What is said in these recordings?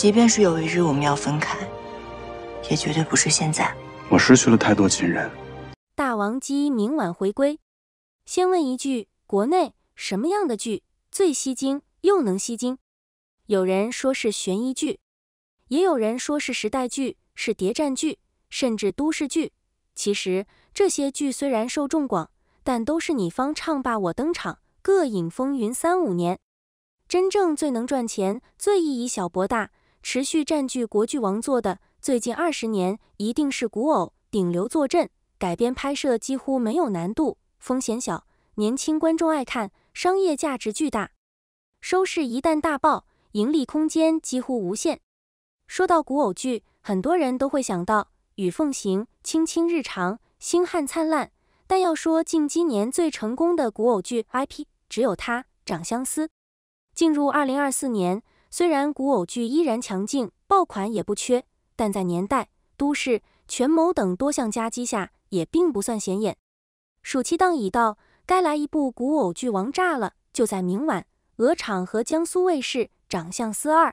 即便是有一日我们要分开，也绝对不是现在。我失去了太多亲人。大王姬明晚回归。先问一句，国内什么样的剧最吸睛又能吸睛？有人说是悬疑剧，也有人说是时代剧、是谍战剧，甚至都市剧。其实这些剧虽然受众广，但都是你方唱罢我登场，各引风云三五年。真正最能赚钱、最易以小博大。持续占据国剧王座的，最近二十年一定是古偶顶流坐镇，改编拍摄几乎没有难度，风险小，年轻观众爱看，商业价值巨大，收视一旦大爆，盈利空间几乎无限。说到古偶剧，很多人都会想到《与凤行》《青青日常》《星汉灿烂》，但要说近几年最成功的古偶剧 IP，只有它《长相思》。进入二零二四年。虽然古偶剧依然强劲，爆款也不缺，但在年代、都市、权谋等多项夹击下，也并不算显眼。暑期档已到，该来一部古偶剧王炸了，就在明晚，鹅厂和江苏卫视《长相思二》。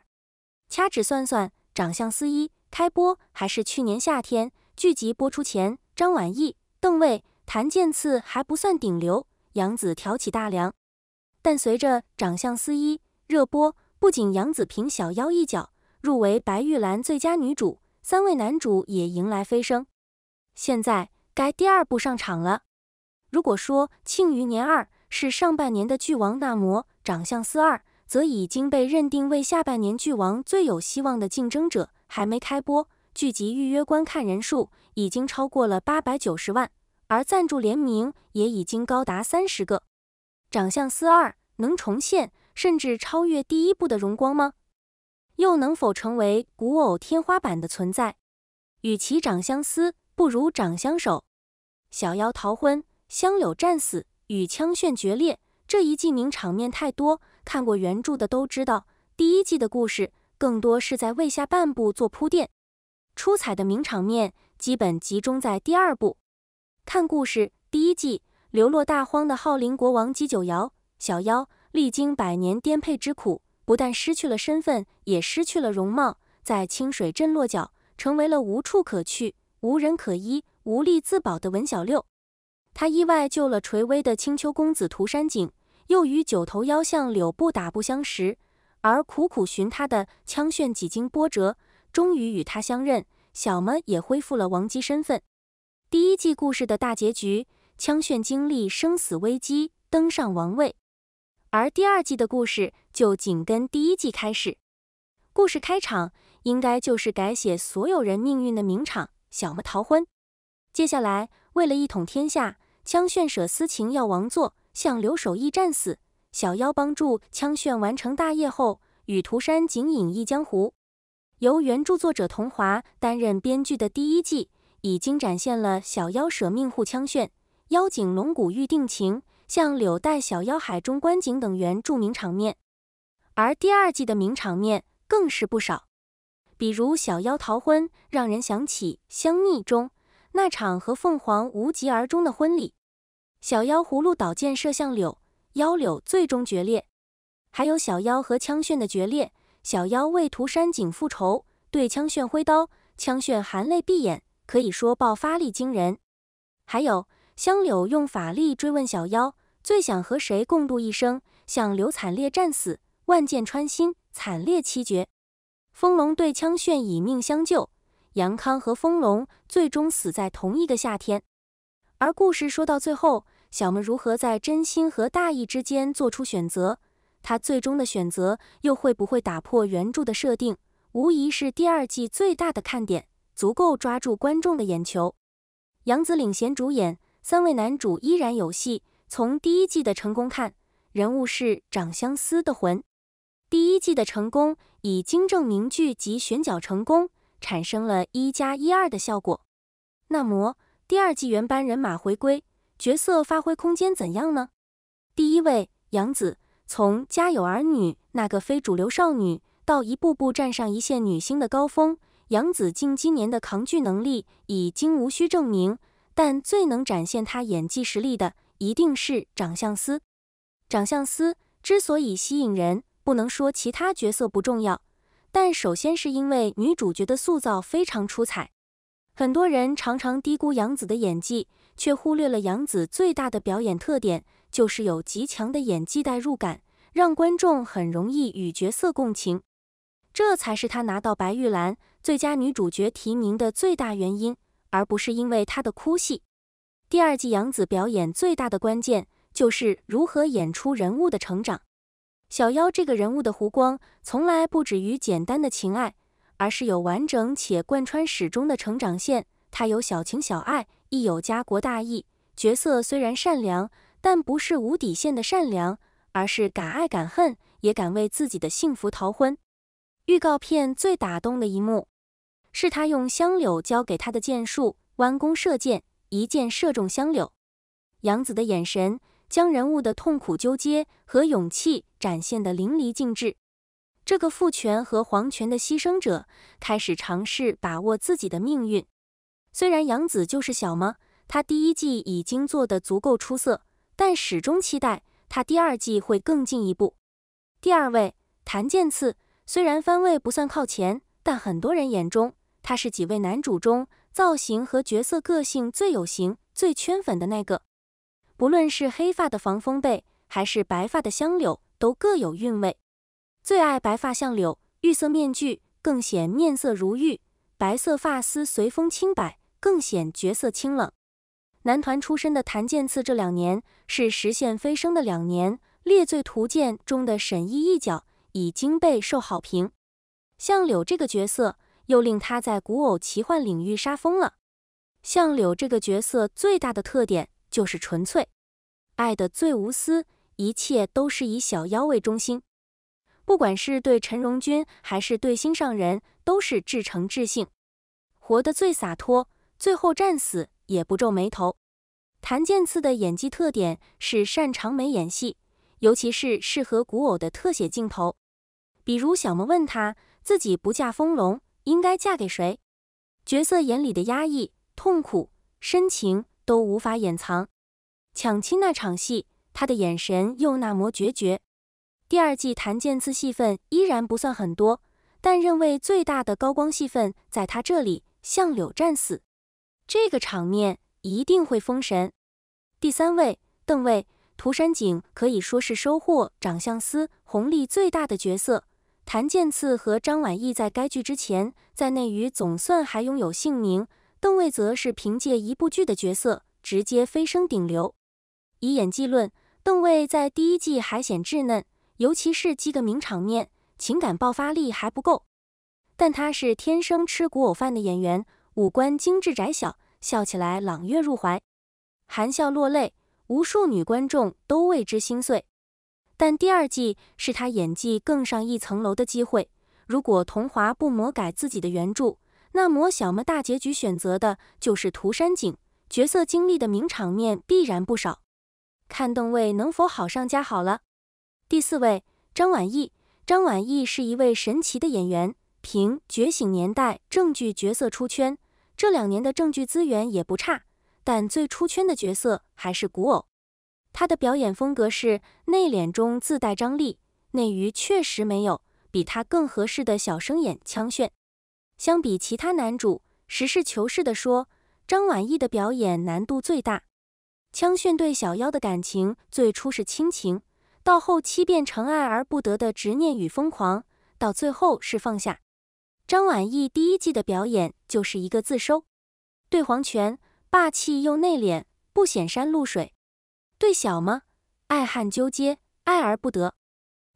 掐指算算，《长相思一》开播还是去年夏天，剧集播出前，张晚意、邓为、谭健次还不算顶流，杨紫挑起大梁。但随着《长相思一》热播，不仅杨紫凭《小妖》一角入围白玉兰最佳女主，三位男主也迎来飞升。现在该第二部上场了。如果说《庆余年二》是上半年的剧王，那《魔长相思二》则已经被认定为下半年剧王最有希望的竞争者。还没开播，剧集预约观看人数已经超过了八百九十万，而赞助联名也已经高达三十个。《长相思二》能重现？甚至超越第一部的荣光吗？又能否成为古偶天花板的存在？与其长相思，不如长相守。小妖逃婚，香柳战死，与枪炫决裂，这一季名场面太多。看过原著的都知道，第一季的故事更多是在为下半部做铺垫。出彩的名场面基本集中在第二部。看故事，第一季流落大荒的浩林国王姬九瑶，小妖。历经百年颠沛之苦，不但失去了身份，也失去了容貌，在清水镇落脚，成为了无处可去、无人可依、无力自保的文小六。他意外救了垂危的青丘公子涂山璟，又与九头妖相柳不打不相识，而苦苦寻他的枪炫几经波折，终于与他相认，小么也恢复了王姬身份。第一季故事的大结局，枪炫经历生死危机，登上王位。而第二季的故事就紧跟第一季开始，故事开场应该就是改写所有人命运的名场小么逃婚。接下来为了一统天下，枪炫舍私情要王座，向刘守义战死，小妖帮助枪炫完成大业后，与涂山景隐逸江湖。由原著作者桐华担任编剧的第一季已经展现了小妖舍命护枪炫，妖精龙骨玉定情。像柳带小妖海中观景等原著名场面，而第二季的名场面更是不少，比如小妖逃婚，让人想起香蜜中那场和凤凰无疾而终的婚礼；小妖葫芦岛箭射向柳妖柳，最终决裂；还有小妖和枪炫的决裂，小妖为涂山璟复仇，对枪炫挥刀，枪炫含泪闭眼，可以说爆发力惊人。还有。香柳用法力追问小妖，最想和谁共度一生？香柳惨烈战死，万箭穿心，惨烈七绝。风龙对枪炫以命相救，杨康和风龙最终死在同一个夏天。而故事说到最后，小们如何在真心和大义之间做出选择？他最终的选择又会不会打破原著的设定？无疑是第二季最大的看点，足够抓住观众的眼球。杨紫领衔主演。三位男主依然有戏。从第一季的成功看，人物是长相思的魂。第一季的成功以经正名剧及选角成功，产生了一加一二的效果。那么，第二季原班人马回归，角色发挥空间怎样呢？第一位杨紫，从《家有儿女》那个非主流少女，到一步步站上一线女星的高峰，杨紫近几年的扛剧能力已经无需证明。但最能展现她演技实力的，一定是长相思。长相思之所以吸引人，不能说其他角色不重要，但首先是因为女主角的塑造非常出彩。很多人常常低估杨紫的演技，却忽略了杨紫最大的表演特点就是有极强的演技代入感，让观众很容易与角色共情。这才是她拿到白玉兰最佳女主角提名的最大原因。而不是因为他的哭戏。第二季杨紫表演最大的关键就是如何演出人物的成长。小妖这个人物的弧光从来不止于简单的情爱，而是有完整且贯穿始终的成长线。他有小情小爱，亦有家国大义。角色虽然善良，但不是无底线的善良，而是敢爱敢恨，也敢为自己的幸福逃婚。预告片最打动的一幕。是他用香柳教给他的剑术，弯弓射箭，一箭射中香柳。杨子的眼神将人物的痛苦纠结和勇气展现得淋漓尽致。这个父权和皇权的牺牲者开始尝试把握自己的命运。虽然杨子就是小吗，他第一季已经做得足够出色，但始终期待他第二季会更进一步。第二位谭健次，虽然番位不算靠前，但很多人眼中。他是几位男主中造型和角色个性最有型、最圈粉的那个。不论是黑发的防风贝，还是白发的香柳，都各有韵味。最爱白发相柳，玉色面具更显面色如玉，白色发丝随风轻摆，更显角色清冷。男团出身的谭健次，这两年是实现飞升的两年。《猎罪图鉴》中的沈翊一角已经被受好评。相柳这个角色。又令他在古偶奇幻领域杀疯了。相柳这个角色最大的特点就是纯粹，爱得最无私，一切都是以小妖为中心，不管是对陈荣君还是对心上人，都是至诚至性，活得最洒脱。最后战死也不皱眉头。谭健次的演技特点是擅长美演戏，尤其是适合古偶的特写镜头，比如小萌问他自己不嫁风龙。应该嫁给谁？角色眼里的压抑、痛苦、深情都无法掩藏。抢亲那场戏，他的眼神又那么决绝。第二季谭健次戏份依然不算很多，但认为最大的高光戏份在他这里——相柳战死，这个场面一定会封神。第三位邓为涂山璟可以说是收获长相思红利最大的角色。谭健次和张晚意在该剧之前在内娱总算还拥有姓名，邓为则是凭借一部剧的角色直接飞升顶流。以演技论，邓为在第一季还显稚嫩，尤其是几个名场面，情感爆发力还不够。但他是天生吃古偶饭的演员，五官精致窄小，笑起来朗月入怀，含笑落泪，无数女观众都为之心碎。但第二季是他演技更上一层楼的机会。如果桐华不魔改自己的原著，那么小么大结局选择的就是涂山璟，角色经历的名场面必然不少。看邓位能否好上加好了。第四位，张晚意。张晚意是一位神奇的演员，凭《觉醒年代》正剧角色出圈，这两年的正剧资源也不差，但最出圈的角色还是古偶。他的表演风格是内敛中自带张力，内娱确实没有比他更合适的小生演枪炫。相比其他男主，实事求是的说，张晚意的表演难度最大。枪炫对小妖的感情最初是亲情，到后期变成爱而不得的执念与疯狂，到最后是放下。张晚意第一季的表演就是一个自收，对黄泉霸气又内敛，不显山露水。对小吗？爱恨纠结，爱而不得。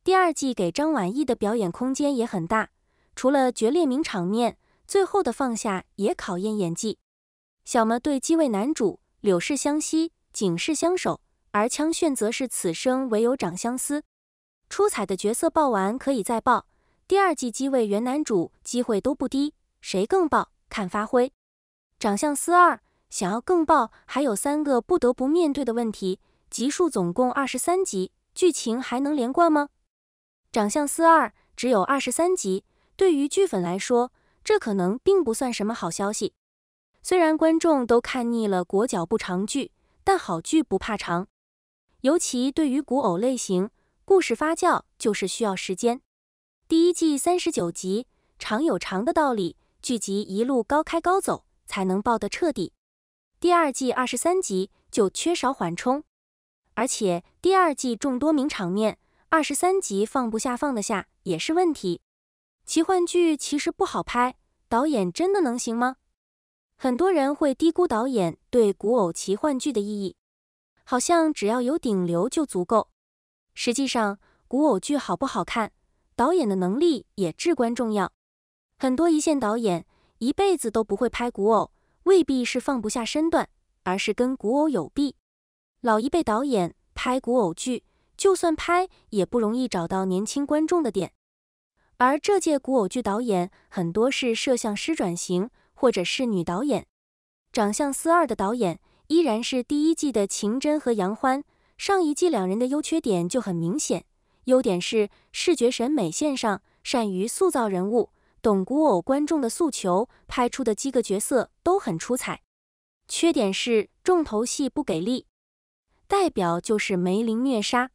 第二季给张晚意的表演空间也很大，除了决裂名场面，最后的放下也考验演技。小吗对机位男主柳氏相惜，景氏相守，而枪炫则是此生唯有长相思。出彩的角色爆完可以再爆，第二季机位原男主机会都不低，谁更爆看发挥。长相思二想要更爆，还有三个不得不面对的问题。集数总共二十三集，剧情还能连贯吗？长相思二只有二十三集，对于剧粉来说，这可能并不算什么好消息。虽然观众都看腻了裹脚不长剧，但好剧不怕长，尤其对于古偶类型，故事发酵就是需要时间。第一季三十九集，长有长的道理，剧集一路高开高走才能爆得彻底。第二季二十三集就缺少缓冲。而且第二季众多名场面，二十三集放不下放得下也是问题。奇幻剧其实不好拍，导演真的能行吗？很多人会低估导演对古偶奇幻剧的意义，好像只要有顶流就足够。实际上，古偶剧好不好看，导演的能力也至关重要。很多一线导演一辈子都不会拍古偶，未必是放不下身段，而是跟古偶有弊。老一辈导演拍古偶剧，就算拍也不容易找到年轻观众的点。而这届古偶剧导演很多是摄像师转型，或者是女导演。长相四二的导演依然是第一季的秦真和杨欢。上一季两人的优缺点就很明显，优点是视觉审美线上，善于塑造人物，懂古偶观众的诉求，拍出的几个角色都很出彩。缺点是重头戏不给力。代表就是梅林虐杀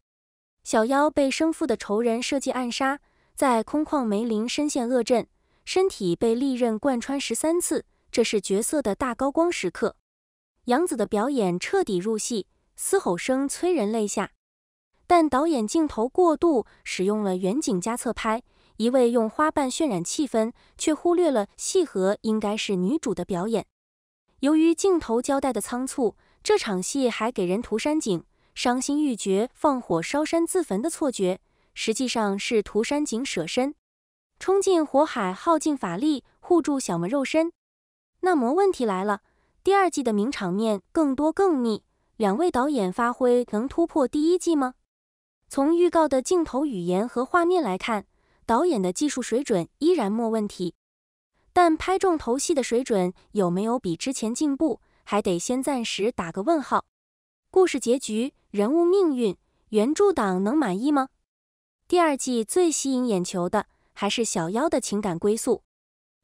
小妖被生父的仇人设计暗杀，在空旷梅林身陷恶阵，身体被利刃贯穿十三次，这是角色的大高光时刻。杨紫的表演彻底入戏，嘶吼声催人泪下。但导演镜头过度使用了远景加侧拍，一味用花瓣渲染气氛，却忽略了戏核应该是女主的表演。由于镜头交代的仓促。这场戏还给人涂山璟伤心欲绝、放火烧山自焚的错觉，实际上是涂山璟舍身冲进火海，耗尽法力护住小门肉身。那么问题来了，第二季的名场面更多更密，两位导演发挥能突破第一季吗？从预告的镜头语言和画面来看，导演的技术水准依然没问题，但拍重头戏的水准有没有比之前进步？还得先暂时打个问号。故事结局、人物命运，原著党能满意吗？第二季最吸引眼球的还是小妖的情感归宿，《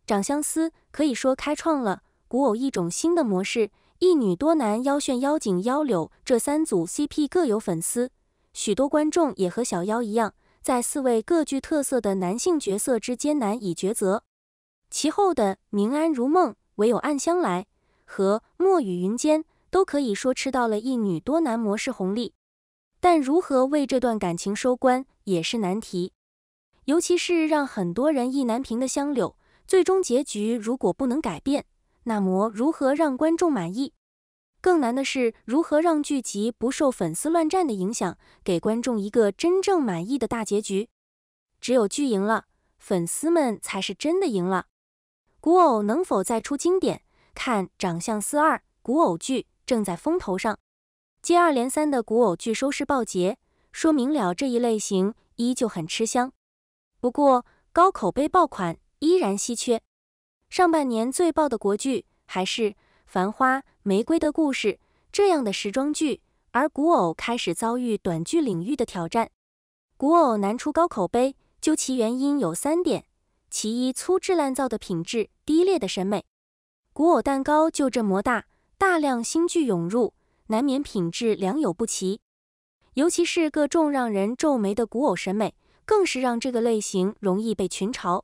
长相思》可以说开创了古偶一种新的模式：一女多男，妖炫妖精妖柳这三组 CP 各有粉丝。许多观众也和小妖一样，在四位各具特色的男性角色之间难以抉择。其后的“明安如梦，唯有暗香来”。和墨雨云间都可以说吃到了一女多男模式红利，但如何为这段感情收官也是难题，尤其是让很多人意难平的香柳，最终结局如果不能改变，那么如何让观众满意？更难的是如何让剧集不受粉丝乱战的影响，给观众一个真正满意的大结局。只有剧赢了，粉丝们才是真的赢了。古偶能否再出经典？看长相思二古偶剧正在风头上，接二连三的古偶剧收视爆捷，说明了这一类型依旧很吃香。不过高口碑爆款依然稀缺，上半年最爆的国剧还是《繁花》《玫瑰的故事》这样的时装剧，而古偶开始遭遇短剧领域的挑战。古偶难出高口碑，究其原因有三点：其一，粗制滥造的品质，低劣的审美。古偶蛋糕就这么大，大量新剧涌入，难免品质良莠不齐。尤其是各种让人皱眉的古偶审美，更是让这个类型容易被群嘲。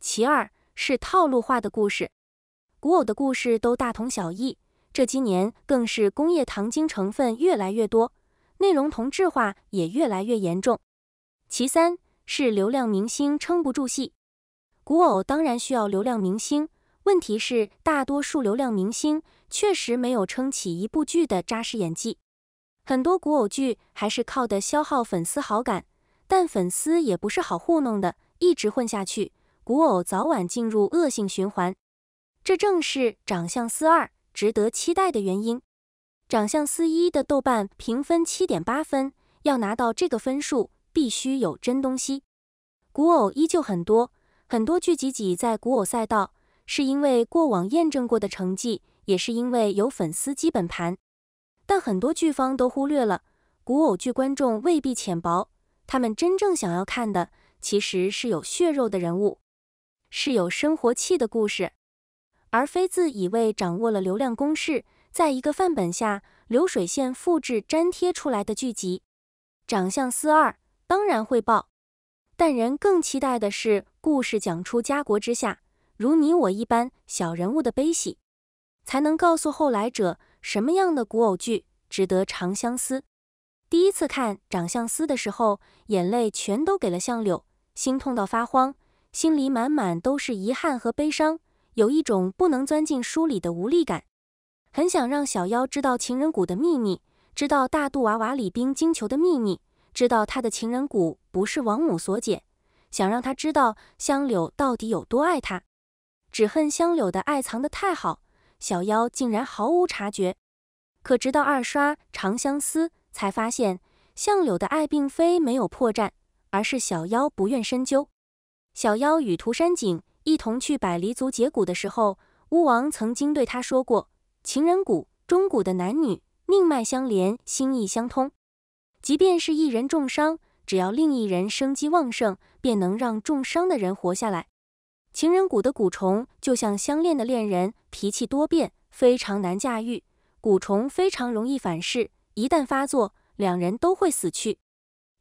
其二是套路化的故事，古偶的故事都大同小异，这几年更是工业糖精成分越来越多，内容同质化也越来越严重。其三是流量明星撑不住戏，古偶当然需要流量明星。问题是，大多数流量明星确实没有撑起一部剧的扎实演技，很多古偶剧还是靠的消耗粉丝好感，但粉丝也不是好糊弄的，一直混下去，古偶早晚进入恶性循环。这正是长相思二值得期待的原因。长相思一的豆瓣评分七点八分，要拿到这个分数，必须有真东西。古偶依旧很多，很多剧集挤在古偶赛道。是因为过往验证过的成绩，也是因为有粉丝基本盘，但很多剧方都忽略了，古偶剧观众未必浅薄，他们真正想要看的，其实是有血肉的人物，是有生活气的故事，而非自以为掌握了流量公式，在一个范本下流水线复制粘贴出来的剧集。长相思二当然会爆，但人更期待的是故事讲出家国之下。如你我一般小人物的悲喜，才能告诉后来者什么样的古偶剧值得《长相思》。第一次看《长相思》的时候，眼泪全都给了相柳，心痛到发慌，心里满满都是遗憾和悲伤，有一种不能钻进书里的无力感。很想让小妖知道情人谷的秘密，知道大肚娃娃李冰晶球的秘密，知道他的情人谷不是王母所解，想让他知道香柳到底有多爱他。只恨香柳的爱藏得太好，小妖竟然毫无察觉。可直到二刷《长相思》，才发现相柳的爱并非没有破绽，而是小妖不愿深究。小妖与涂山璟一同去百里族解蛊的时候，巫王曾经对他说过：“情人蛊中蛊的男女命脉相连，心意相通。即便是一人重伤，只要另一人生机旺盛，便能让重伤的人活下来。”情人谷的蛊虫就像相恋的恋人，脾气多变，非常难驾驭。蛊虫非常容易反噬，一旦发作，两人都会死去。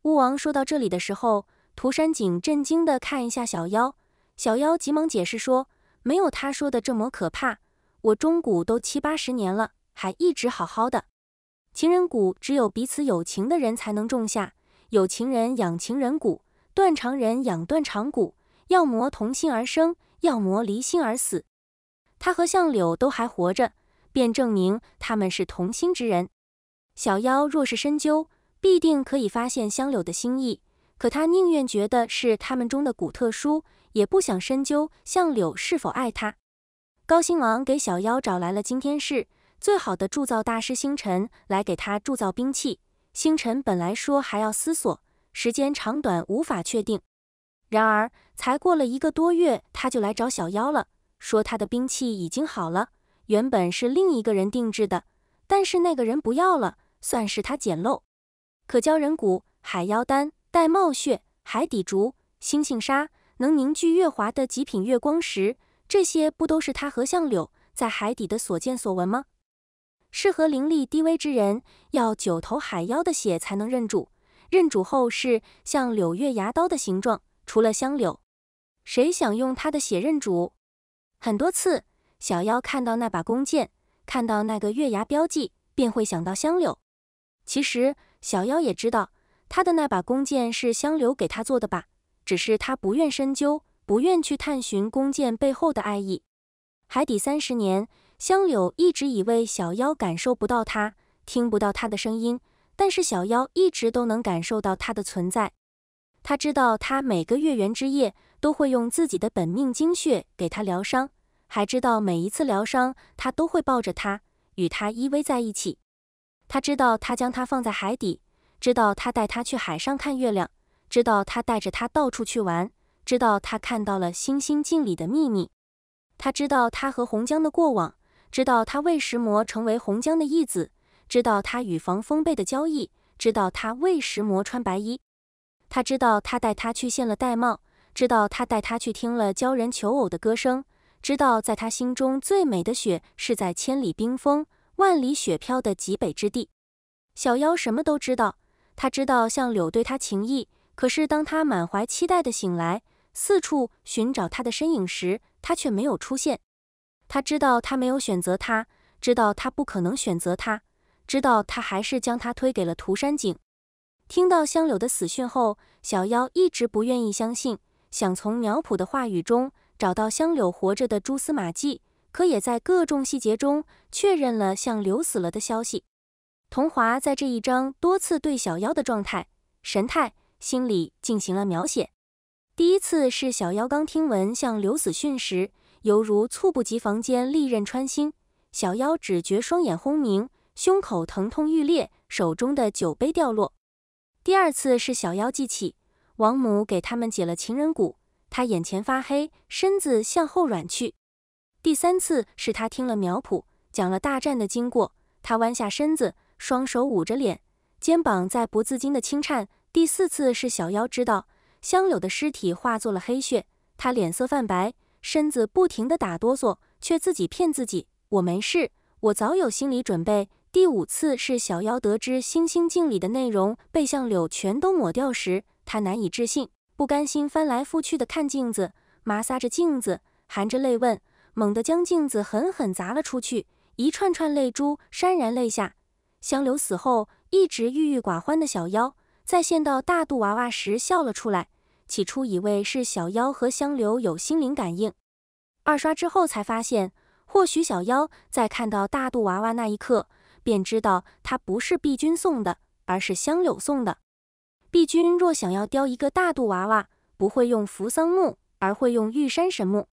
巫王说到这里的时候，涂山璟震惊地看一下小妖，小妖急忙解释说：“没有他说的这么可怕，我中蛊都七八十年了，还一直好好的。情人谷只有彼此有情的人才能种下，有情人养情人谷，断肠人养断肠谷。”要魔同心而生，要魔离心而死。他和相柳都还活着，便证明他们是同心之人。小妖若是深究，必定可以发现相柳的心意。可他宁愿觉得是他们中的古特殊，也不想深究相柳是否爱他。高星王给小妖找来了今天是最好的铸造大师星辰，来给他铸造兵器。星辰本来说还要思索时间长短，无法确定。然而，才过了一个多月，他就来找小妖了，说他的兵器已经好了。原本是另一个人定制的，但是那个人不要了，算是他捡漏。可鲛人骨、海妖丹、玳瑁血、海底竹、星星沙，能凝聚月华的极品月光石，这些不都是他和相柳在海底的所见所闻吗？适合灵力低微之人，要九头海妖的血才能认主。认主后是像柳月牙刀的形状。除了香柳，谁想用他的血认主？很多次，小妖看到那把弓箭，看到那个月牙标记，便会想到香柳。其实，小妖也知道他的那把弓箭是香柳给他做的吧？只是他不愿深究，不愿去探寻弓箭背后的爱意。海底三十年，香柳一直以为小妖感受不到他，听不到他的声音，但是小妖一直都能感受到他的存在。他知道，他每个月圆之夜都会用自己的本命精血给他疗伤，还知道每一次疗伤他都会抱着他，与他依偎在一起。他知道他将他放在海底，知道他带他去海上看月亮，知道他带着他到处去玩，知道他看到了星星镜里的秘密。他知道他和洪江的过往，知道他为石魔成为洪江的义子，知道他与防风被的交易，知道他为石魔穿白衣。他知道，他带他去献了戴帽，知道他带他去听了鲛人求偶的歌声，知道在他心中最美的雪是在千里冰封、万里雪飘的极北之地。小妖什么都知道，他知道向柳对他情意，可是当他满怀期待的醒来，四处寻找他的身影时，他却没有出现。他知道他没有选择，他知道他不可能选择，他知道他还是将他推给了涂山璟。听到香柳的死讯后，小妖一直不愿意相信，想从苗圃的话语中找到香柳活着的蛛丝马迹，可也在各种细节中确认了香柳死了的消息。童华在这一章多次对小妖的状态、神态、心理进行了描写。第一次是小妖刚听闻香柳死讯时，犹如猝不及防间利刃穿心，小妖只觉双眼轰鸣，胸口疼痛欲裂，手中的酒杯掉落。第二次是小妖记起王母给他们解了情人蛊，他眼前发黑，身子向后软去。第三次是他听了苗圃讲了大战的经过，他弯下身子，双手捂着脸，肩膀在不自禁的轻颤。第四次是小妖知道香柳的尸体化作了黑血，他脸色泛白，身子不停的打哆嗦，却自己骗自己：“我没事，我早有心理准备。”第五次是小妖得知星星镜里的内容被相柳全都抹掉时，他难以置信，不甘心翻来覆去的看镜子，麻撒着镜子，含着泪问，猛地将镜子狠狠砸了出去，一串串泪珠潸然泪下。香柳死后，一直郁郁寡欢的小妖，在见到大肚娃娃时笑了出来。起初以为是小妖和香柳有心灵感应，二刷之后才发现，或许小妖在看到大肚娃娃那一刻。便知道他不是碧君送的，而是香柳送的。碧君若想要雕一个大肚娃娃，不会用扶桑木，而会用玉山神木。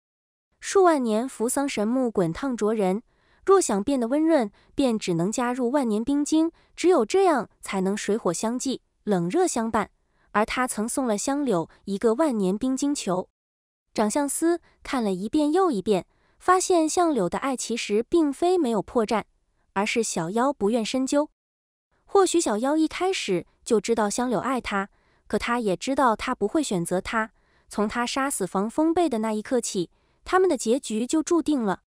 数万年扶桑神木滚烫灼人，若想变得温润，便只能加入万年冰晶。只有这样，才能水火相济，冷热相伴。而他曾送了香柳一个万年冰晶球。长相思看了一遍又一遍，发现相柳的爱其实并非没有破绽。而是小妖不愿深究。或许小妖一开始就知道香柳爱他，可他也知道他不会选择他。从他杀死防风被的那一刻起，他们的结局就注定了。